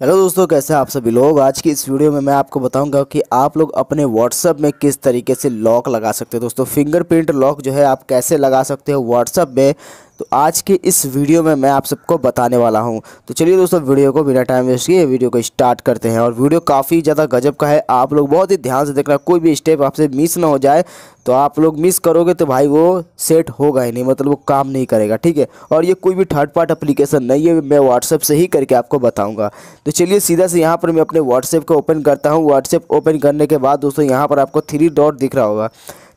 hello दोस्तों कैसे आप सभी लोग आज की इस वीडियो में मैं आपको बताऊंगा कि आप लोग अपने व्हाट्सअप में किस तरीके से लॉक लगा सकते हो दोस्तों फिंगरप्रिंट लॉक जो है आप कैसे लगा सकते हो व्हाट्सअप में तो आज के इस वीडियो में मैं आप सबको बताने वाला हूँ तो चलिए दोस्तों वीडियो को बिना टाइम वेस्ट किए वीडियो को स्टार्ट करते हैं और वीडियो काफ़ी ज़्यादा गजब का है आप लोग बहुत ही ध्यान से देखना कोई भी स्टेप आपसे मिस ना हो जाए तो आप लोग मिस करोगे तो भाई वो सेट होगा ही नहीं मतलब वो काम नहीं करेगा ठीक है और ये कोई भी थर्ड पार्ट अप्लीकेशन नहीं है मैं व्हाट्सएप से ही करके आपको बताऊँगा तो चलिए सीधा से यहाँ पर मैं अपने व्हाट्सएप को ओपन करता हूँ व्हाट्सएप ओपन करने के बाद दोस्तों यहाँ पर आपको थ्री डॉट दिख रहा होगा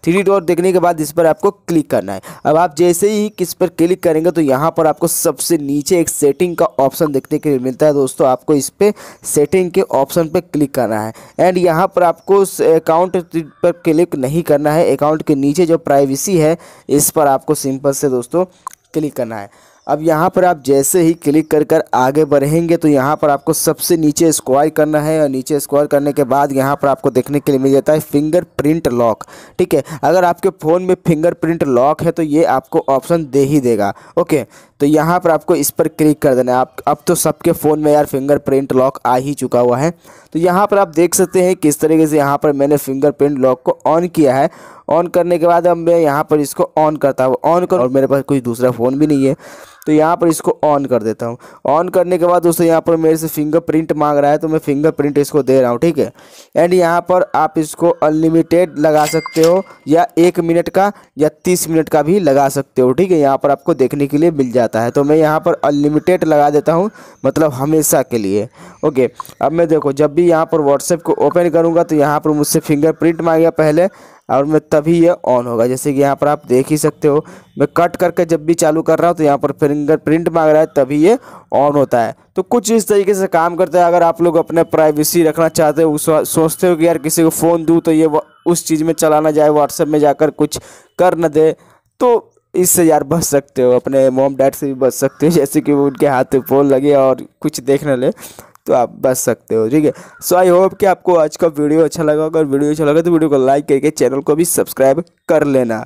थ्री डॉट देखने के बाद इस पर आपको क्लिक करना है अब आप जैसे ही किस पर क्लिक करेंगे तो यहाँ पर आपको सबसे नीचे एक सेटिंग का ऑप्शन देखने के लिए मिलता है दोस्तों आपको इस पर सेटिंग के ऑप्शन पर क्लिक करना है एंड यहाँ पर आपको अकाउंट पर क्लिक नहीं करना है अकाउंट के नीचे जो प्राइवेसी है इस पर आपको सिंपल से दोस्तों क्लिक करना है अब यहाँ पर आप जैसे ही क्लिक कर कर आगे बढ़ेंगे तो यहाँ पर आपको सबसे नीचे स्क्वायर करना है और नीचे स्क्वायर करने के बाद यहाँ पर आपको देखने के लिए मिल जाता है फिंगरप्रिंट लॉक ठीक है अगर आपके फ़ोन में फिंगरप्रिंट लॉक है तो ये आपको ऑप्शन दे ही देगा ओके तो यहाँ पर आपको इस पर क्लिक कर देना है आप अब तो सबके फ़ोन में यार फिंगरप्रिंट लॉक आ ही चुका हुआ है तो यहाँ पर आप देख सकते हैं किस तरीके से यहाँ पर मैंने फिंगरप्रिंट लॉक को ऑन किया है ऑन करने के बाद अब मैं यहाँ पर इसको ऑन करता हूँ ऑन कर और मेरे पास कोई दूसरा फ़ोन भी नहीं है तो यहाँ पर इसको ऑन कर देता हूँ ऑन करने के बाद दोस्तों यहाँ पर मेरे से फिंगरप्रिंट मांग रहा है तो मैं फिंगरप्रिंट इसको दे रहा हूँ ठीक है एंड यहाँ पर आप इसको अनलिमिटेड लगा सकते हो या एक मिनट का या तीस मिनट का भी लगा सकते हो ठीक है यहाँ पर आपको देखने के लिए मिल जाता है तो मैं यहाँ पर अनलिमिटेड लगा देता हूँ मतलब हमेशा के लिए ओके अब मैं देखो जब भी यहाँ पर व्हाट्सएप को ओपन करूँगा तो यहाँ पर मुझसे फिंगरप्रिंट मांगेगा पहले और मैं तभी ये ऑन होगा जैसे कि यहाँ पर आप देख ही सकते हो मैं कट करके जब भी चालू कर रहा हूँ तो यहाँ पर फिंगर प्रिंट मांग रहा है तभी ये ऑन होता है तो कुछ इस तरीके से काम करता है अगर आप लोग अपने प्राइवेसी रखना चाहते हो सोचते हो कि यार किसी को फ़ोन दूँ तो ये उस चीज़ में चलाना जाए व्हाट्सएप में जाकर कुछ कर न दे तो इससे यार बच सकते हो अपने मोम डैड से भी बच सकते हो जैसे कि वो उनके हाथ पे फोन लगे और कुछ देख न ले तो आप बच सकते हो ठीक है सो आई होप कि आपको आज का वीडियो अच्छा लगा अगर वीडियो अच्छा लगा तो वीडियो को लाइक करके चैनल को भी सब्सक्राइब कर लेना